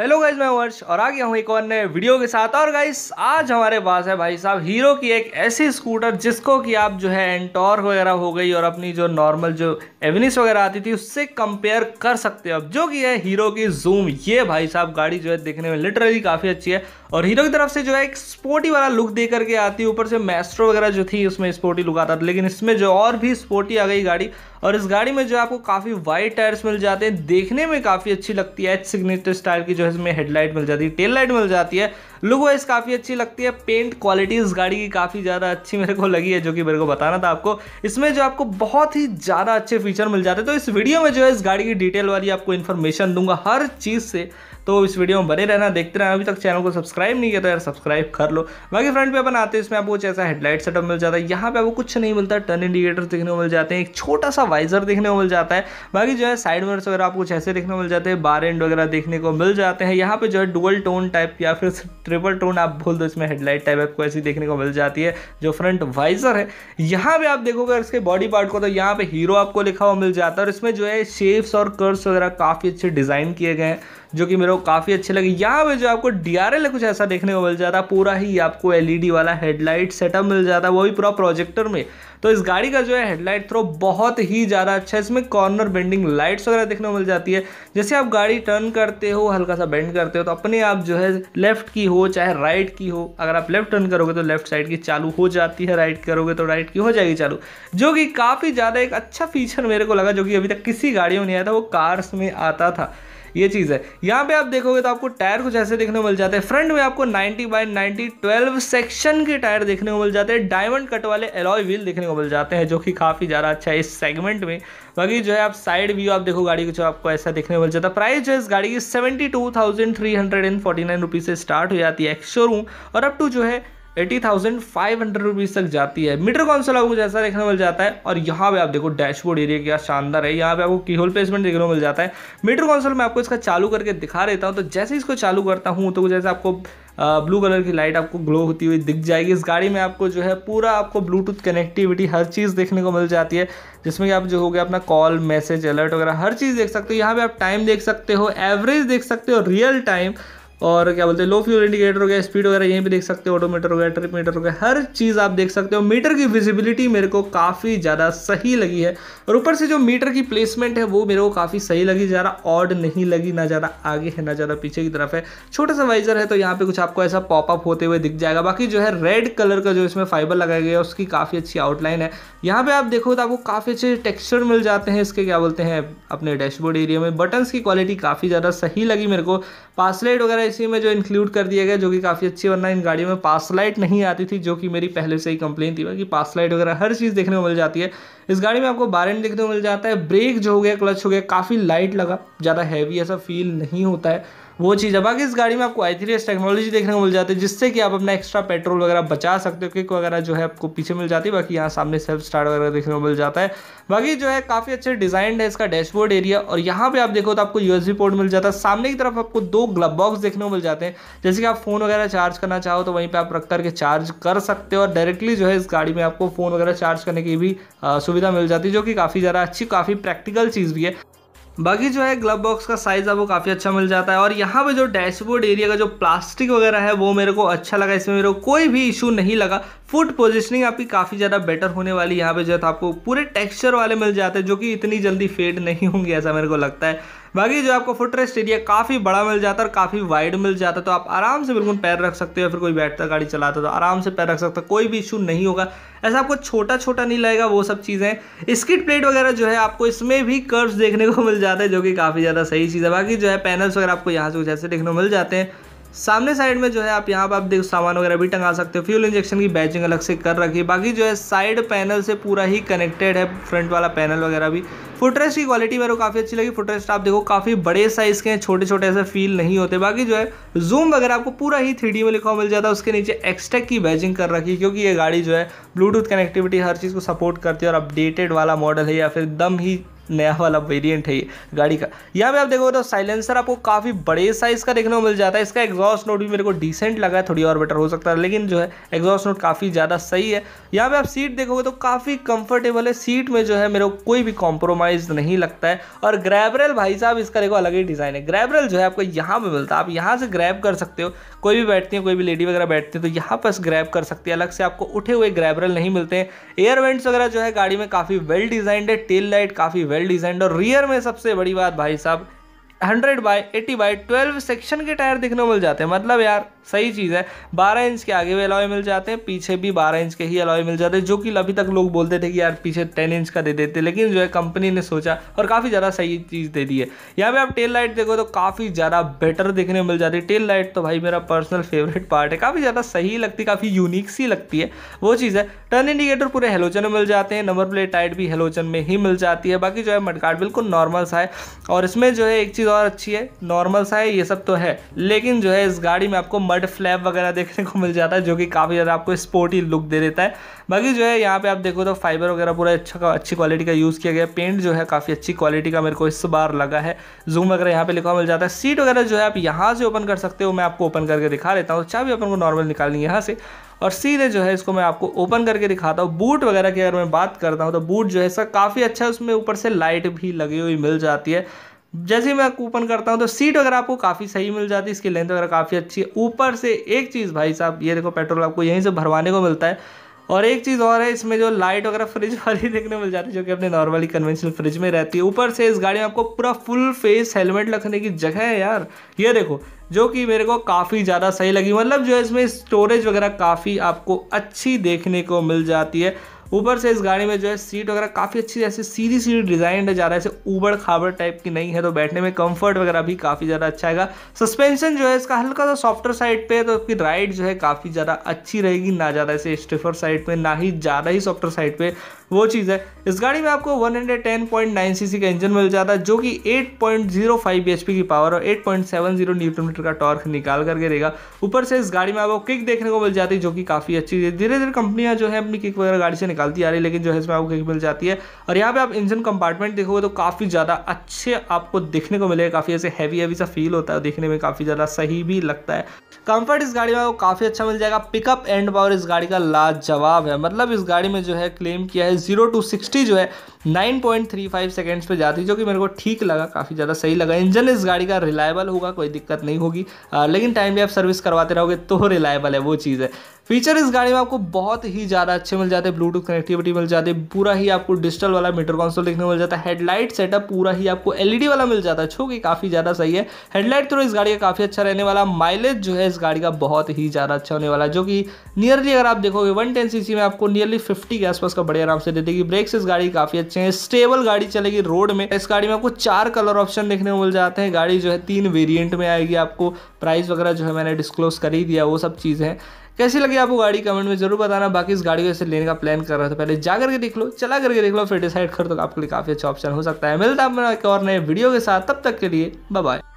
hello guys मैं वर्ष और आ गया हूँ एक और नए वीडियो के साथ और गाइज आज हमारे पास है भाई साहब हीरो की एक ऐसी स्कूटर जिसको कि आप जो है एंटोर वगैरह हो गई और अपनी जो नॉर्मल जो एविनिस वगैरह आती थी उससे कंपेयर कर सकते हो अब जो कि है हीरो की जूम ये भाई साहब गाड़ी जो है देखने में लिटरली काफ़ी अच्छी है और हीरो की तरफ से जो है एक स्पोर्टी वाला लुक दे करके आती है ऊपर से मेस्ट्रो वगैरह जो थी उसमें स्पोर्टी लुक आता था लेकिन इसमें जो और भी स्पोर्टी आ गई गाड़ी और इस गाड़ी में जो आपको काफ़ी वाइड टायर्स मिल जाते हैं देखने में काफ़ी अच्छी लगती है एच सिग्नेचर स्टाइल की जो है इसमें हेडलाइट मिल जाती है टेल लाइट मिल जाती है लुक वाइज काफ़ी अच्छी लगती है पेंट क्वालिटी इस गाड़ी की काफ़ी ज़्यादा अच्छी मेरे को लगी है जो कि मेरे को बताना था आपको इसमें जो आपको बहुत ही ज़्यादा अच्छे फीचर मिल जाते हैं तो इस वीडियो में जो है इस गाड़ी की डिटेल वाली आपको इन्फॉर्मेशन दूंगा हर चीज़ से तो इस वीडियो में बने रहना देखते रहना अभी तक चैनल को सब्सक्राइब नहीं किया तो यार सब्सक्राइब कर लो बाकी फ्रंट पे अपन आते हैं इसमें आपको कुछ ऐसा हेडलाइट सेटअप मिल जाता है यहाँ पे आपको कुछ नहीं मिलता टर्न इंडिकेटर देखने को मिल जाते हैं एक छोटा सा वाइजर देखने को मिल जाता है बाकी जो है साइड मिनर्स वगैरह आपको कुछ ऐसे देखने को मिल जाते हैं बार एंड वगैरह देखने को मिल जाते हैं यहाँ पे जो है डुअल टोन टाइप या फिर ट्रिपल टोन आप बोल दो इसमें हेडलाइट टाइप आपको ऐसी देखने को मिल जाती है जो फ्रंट वाइजर है यहाँ पे आप देखोगे इसके बॉडी पार्ट को तो यहाँ पे हीरो आपको लिखा हुआ मिल जाता है और इसमें जो है शेप्स और कर्व्स वगैरह काफ़ी अच्छे डिज़ाइन किए गए हैं जो कि मेरे को काफ़ी अच्छे लगे यहाँ पे जो आपको डी आर कुछ ऐसा देखने को मिल जाता है पूरा ही आपको एल e वाला हेडलाइट सेटअप मिल जाता है वो भी पूरा प्रोजेक्टर में तो इस गाड़ी का जो है हेडलाइट थ्रो बहुत ही ज़्यादा अच्छा है इसमें कॉर्नर बेंडिंग लाइट्स वगैरह देखने को मिल जाती है जैसे आप गाड़ी टर्न करते हो हल्का सा बेंड करते हो तो अपने आप जो है लेफ्ट की हो चाहे राइट की हो अगर आप लेफ्ट टर्न करोगे तो लेफ्ट साइड की चालू हो जाती है राइट करोगे तो राइट की हो जाएगी चालू जो कि काफ़ी ज़्यादा एक अच्छा फीचर मेरे को लगा जो कि अभी तक किसी गाड़ी में नहीं आया था वो कार्स में आता था ये चीज़ है यहाँ पे आप देखोगे तो आपको टायर कुछ ऐसे देखने को मिल जाते हैं फ्रंट में आपको 90 बाय 90 12 सेक्शन के टायर देखने को मिल जाते हैं डायमंड कट वाले एलॉय व्हील देखने को मिल जाते हैं जो कि काफ़ी ज़्यादा अच्छा है इस सेगमेंट में बाकी जो है आप साइड व्यू आप देखो गाड़ी को जो आपको ऐसा देखने को मिल जाता है प्राइस जो है इस गाड़ी की seventy two thousand three hundred and forty nine rupees से स्टार्ट हो जाती है एक्स शोरूम और अप टू जो है eighty thousand five hundred rupees तक जाती है मीटर सा आपको जैसा देखने मिल जाता है और यहाँ पे आप देखो डैशबोर्ड एरिया क्या शानदार है यहाँ पे आपको की होल प्लेसमेंट देखने को मिल जाता है मीटर कॉन्सोल मैं आपको इसका चालू करके दिखा देता हूँ तो जैसे इसको चालू करता हूँ तो जैसे आपको ब्लू कलर की लाइट आपको ग्लो होती हुई दिख जाएगी इस गाड़ी में आपको जो है पूरा आपको ब्लूटूथ कनेक्टिविटी हर चीज़ देखने को मिल जाती है जिसमें कि आप जो हो गया अपना कॉल मैसेज अलर्ट वगैरह हर चीज़ देख सकते हो यहाँ पे आप टाइम देख सकते हो एवरेज देख सकते हो रियल टाइम और क्या बोलते हैं लो फ्यूल इंडिकेटर हो गया स्पीड वगैरह यहीं भी देख सकते हो ऑटोमीटर हो गया ट्रिप मीटर हो गया हर चीज़ आप देख सकते हो मीटर की विजिबिलिटी मेरे को काफ़ी ज़्यादा सही लगी है और ऊपर से जो मीटर की प्लेसमेंट है वो मेरे को काफ़ी सही लगी ज़्यादा ऑड नहीं लगी ना ज़्यादा आगे है ना ज़्यादा पीछे की तरफ है छोटा सा वाइजर है तो यहाँ पर कुछ आपको ऐसा पॉपअप होते हुए दिख जाएगा बाकी जो है रेड कलर का जो इसमें फाइबर लगाया गया है उसकी काफ़ी अच्छी आउटलाइन है यहाँ पर आप देखो तो आपको काफ़ी अच्छे टेक्स्चर मिल जाते हैं इसके क्या बोलते हैं अपने डैशबोर्ड एरिया में बटन्स की क्वालिटी काफ़ी ज़्यादा सही लगी मेरे को पासलेट वगैरह एसी में जो इंक्लूड कर दिया गया जो कि काफ़ी अच्छी वरना इन गाड़ियों में पास लाइट नहीं आती थी जो कि मेरी पहले से ही कंप्लेन थी कि पास लाइट वगैरह हर चीज़ देखने को मिल जाती है इस गाड़ी में आपको बारन देखने को मिल जाता है ब्रेक जो हो गया क्लच हो गया काफ़ी लाइट लगा ज़्यादा हैवी ऐसा फील नहीं होता है वो चीज़ है बाकी इस गाड़ी में आपको आई थ्री एस टेक्नोलॉजी देखने को मिल जाती है जिससे कि आप अपना एक्स्ट्रा पेट्रोल वगैरह बचा सकते हो किक वगैरह जो है आपको पीछे मिल जाती है बाकी यहाँ सामने सेल्फ स्टार्ट वगैरह देखने को मिल जाता है बाकी जो है काफ़ी अच्छे डिजाइन है इसका डैशबोर्ड एरिया और यहाँ पर आप देखो तो आपको यू पोर्ट मिल जाता है सामने की तरफ आपको दो ग्लब बॉक्स देखने को मिल जाते हैं जैसे कि आप फ़ोन वगैरह चार्ज करना चाहो तो वहीं पर आप रख करके चार्ज कर सकते हो और डायरेक्टली जो है इस गाड़ी में आपको फ़ोन वगैरह चार्ज करने की भी सुविधा मिल जाती है जो कि काफ़ी ज़्यादा अच्छी काफ़ी प्रैक्टिकल चीज़ भी है बाकी जो है ग्लब बॉक्स का साइज़ आपको काफ़ी अच्छा मिल जाता है और यहाँ पे जो डैशबोर्ड एरिया का जो प्लास्टिक वगैरह है वो मेरे को अच्छा लगा इसमें मेरे को कोई भी इशू नहीं लगा फुट पोजिशनिंग आपकी काफ़ी ज़्यादा बेटर होने वाली यहाँ पे जो है तो आपको पूरे टेक्सचर वाले मिल जाते हैं जो कि इतनी जल्दी फेड नहीं होंगे ऐसा मेरे को लगता है बाकी जो आपको फुट रेस्ट एरिया काफ़ी बड़ा मिल जाता है और काफ़ी वाइड मिल जाता है तो आप आराम से बिल्कुल पैर रख सकते हो फिर कोई बैठता गाड़ी चलाता तो आराम से पैर रख हो कोई भी इशू नहीं होगा ऐसा आपको छोटा छोटा नहीं लगेगा वो सब चीज़ें स्किट प्लेट वगैरह जो है आपको इसमें भी कर्व्स देखने को मिल जाते हैं जो कि काफ़ी ज़्यादा सही चीज़ है बाकी जो है पैनल्स वगैरह आपको यहाँ से कुछ ऐसे देखने को मिल जाते हैं सामने साइड में जो है आप यहाँ पर आप देखो सामान वगैरह भी टंगा सकते हो फ्यूल इंजेक्शन की बैचिंग अलग से कर रखी है बाकी जो है साइड पैनल से पूरा ही कनेक्टेड है फ्रंट वाला पैनल वगैरह भी फुटरेस्ट की क्वालिटी मेरे को काफ़ी अच्छी लगी फुटरेस्ट आप देखो काफ़ी बड़े साइज़ के हैं छोटे छोटे ऐसे फील नहीं होते बाकी जो है जूम वगैरह आपको पूरा ही थ्री में लिखा मिल जाता है उसके नीचे एक्सटेक की बैचिंग कर रखी क्योंकि ये गाड़ी जो है ब्लूटूथ कनेक्टिविटी हर चीज़ को सपोर्ट करती है और अपडेटेड वाला मॉडल है या फिर दम ही नया वाला वेरिएंट है ये गाड़ी का यहाँ पे आप देखोगे तो साइलेंसर आपको काफ़ी बड़े साइज़ का देखने को मिल जाता है इसका एग्जॉस्ट नोट भी मेरे को डिसेंट लगा है थोड़ी और बेटर हो सकता है लेकिन जो है एग्जॉस्ट नोट काफ़ी ज़्यादा सही है यहाँ पे आप सीट देखोगे तो काफ़ी कंफर्टेबल है सीट में जो है मेरे को कोई भी कॉम्प्रोमाइज़ नहीं लगता है और ग्रैबरल भाई साहब इसका देखो अलग ही डिज़ाइन है ग्रैबरल जो है आपको यहाँ पर मिलता है आप यहाँ से ग्रैब कर सकते हो कोई भी बैठती है कोई भी लेडी वगैरह बैठती है तो यहाँ पर ग्रैब कर सकती है अलग से आपको उठे हुए ग्रैबरल नहीं मिलते हैं एयर वेंट्स वगैरह जो है गाड़ी में काफ़ी वेल डिज़ाइंड है टेल लाइट काफ़ी वेल डिजाइंड और रियर में सबसे बड़ी बात भाई साहब hundred by eighty by twelve section के टायर देखने को मिल जाते हैं मतलब यार सही चीज़ है 12 इंच के आगे भी अलॉय मिल जाते हैं पीछे भी 12 इंच के ही अलॉय मिल जाते हैं जो कि अभी तक लोग बोलते थे कि यार पीछे 10 इंच का दे देते लेकिन जो है कंपनी ने सोचा और काफ़ी ज़्यादा सही चीज़ दे दी है यहाँ पे आप टेल लाइट देखो तो काफ़ी ज़्यादा बेटर देखने मिल जाती है टेल लाइट तो भाई मेरा पर्सनल फेवरेट पार्ट है काफ़ी ज़्यादा सही लगती काफ़ी यूनिक सी लगती है वो चीज़ है टर्न इंडिकेटर पूरे हेलोजन में मिल जाते हैं नंबर प्लेट टाइट भी हेलोजन में ही मिल जाती है बाकी जो है मडकार्ड बिल्कुल नॉर्मल सा है और इसमें जो है एक चीज़ और अच्छी है नॉर्मल सा है ये सब तो है लेकिन जो है इस गाड़ी में आपको बर्ड फ्लैप वगैरह देखने को मिल जाता है जो कि काफ़ी ज़्यादा आपको स्पोर्टी लुक दे देता है बाकी जो है यहाँ पे आप देखो तो फाइबर वगैरह पूरा अच्छा अच्छी क्वालिटी का यूज़ किया गया पेंट जो है काफ़ी अच्छी क्वालिटी का मेरे को इस बार लगा है जूम वगैरह यहाँ पे लिखा मिल जाता है सीट वगैरह जो है आप यहाँ से ओपन कर सकते हो मैं आपको ओपन करके दिखा देता हूँ चाहे अपन को नॉर्मल निकालनी है यहाँ से और सीधे जो है इसको मैं आपको ओपन करके दिखाता हूँ बूट वगैरह की अगर मैं बात करता हूँ तो बूट जो है सर काफ़ी अच्छा है उसमें ऊपर से लाइट भी लगी हुई मिल जाती है जैसे मैं कूपन करता हूँ तो सीट वगैरह आपको काफ़ी सही मिल जाती है इसकी लेंथ वगैरह काफ़ी अच्छी है ऊपर से एक चीज़ भाई साहब ये देखो पेट्रोल आपको यहीं से भरवाने को मिलता है और एक चीज़ और है इसमें जो लाइट वगैरह फ्रिज वाली देखने मिल जाती है जो कि अपने नॉर्मली कन्वेंशनल फ्रिज में रहती है ऊपर से इस गाड़ी में आपको पूरा फुल फेस हेलमेट रखने की जगह है यार ये देखो जो कि मेरे को काफ़ी ज़्यादा सही लगी मतलब जो है इसमें स्टोरेज वगैरह काफ़ी आपको अच्छी देखने को मिल जाती है ऊपर से इस गाड़ी में जो है सीट वगैरह काफ़ी अच्छी जैसे सीधी सीधी डिज़ाइन है ज़्यादा ऐसे उबड़ खाबड़ टाइप की नहीं है तो बैठने में कंफर्ट वगैरह भी काफ़ी ज़्यादा अच्छा आएगा सस्पेंशन जो है इसका हल्का सा सॉफ्टर साइड पे है तो उसकी राइड जो है काफ़ी ज़्यादा अच्छी रहेगी ना ज़्यादा ऐसे स्टिफर साइड पर ना ही ज़्यादा ही सॉफ्टर साइड पर वो चीज़ है इस गाड़ी में आपको 110.9 सीसी का इंजन मिल जाता है जो कि 8.05 bhp की पावर और 8.70 न्यूटन मीटर का टॉर्क निकाल करके रहेगा ऊपर से इस गाड़ी में आपको किक देखने को मिल जाती है जो कि काफ़ी अच्छी है धीरे धीरे कंपनियां जो है अपनी किक वगैरह गाड़ी से निकाल निकालती आ रही है लेकिन जो है इसमें आपको मिल जाती है और यहाँ पे आप इंजन कंपार्टमेंट देखोगे तो काफ़ी ज़्यादा अच्छे आपको देखने को मिलेगा काफ़ी ऐसे हैवी हैवी सा फील होता है देखने में काफ़ी ज़्यादा सही भी लगता है कंफर्ट इस गाड़ी में आपको काफ़ी अच्छा मिल जाएगा पिकअप एंड पावर इस गाड़ी का लाजवाब है मतलब इस गाड़ी में जो है क्लेम किया है जीरो टू सिक्सटी जो है nine point three five seconds जाती जो कि मेरे को ठीक लगा काफ़ी ज़्यादा सही लगा इंजन इस गाड़ी का रिलायबल होगा कोई दिक्कत नहीं होगी लेकिन टाइमली आप सर्विस करवाते रहोगे तो रिलायबल है वो चीज़ है फीचर इस गाड़ी में आपको बहुत ही ज़्यादा अच्छे मिल जाते हैं ब्लूटूथ कनेक्टिविटी मिल जाती है पूरा ही आपको डिजिटल वाला मीटर कॉन्सोल देखने को मिल जाता है हेडलाइट सेटअप पूरा ही आपको एलईडी e वाला मिल जाता है जो कि काफ़ी ज़्यादा सही है हेडलाइट तो इस गाड़ी का काफ़ी अच्छा रहने वाला माइलेज जो है इस गाड़ी का बहुत ही ज़्यादा अच्छा होने वाला जो कि नियरली अगर आप देखोगे वन टेन में आपको नियरली फिफ्टी के आसपास का बड़े आराम से दे देगी ब्रेक्स इस गाड़ी काफ़ी सकते हैं स्टेबल गाड़ी चलेगी रोड में इस गाड़ी में आपको चार कलर ऑप्शन देखने को मिल जाते हैं गाड़ी जो है तीन वेरियंट में आएगी आपको प्राइस वगैरह जो है मैंने डिस्क्लोज कर ही दिया वो सब चीज़ है कैसी लगी आपको गाड़ी कमेंट में जरूर बताना बाकी इस गाड़ी को ऐसे लेने का प्लान कर रहा था पहले जाकर के देख लो चला करके देख लो फिर डिसाइड कर दो तो आपके लिए काफ़ी अच्छा ऑप्शन हो सकता है मिलता है एक और नए वीडियो के साथ तब तक के लिए बाय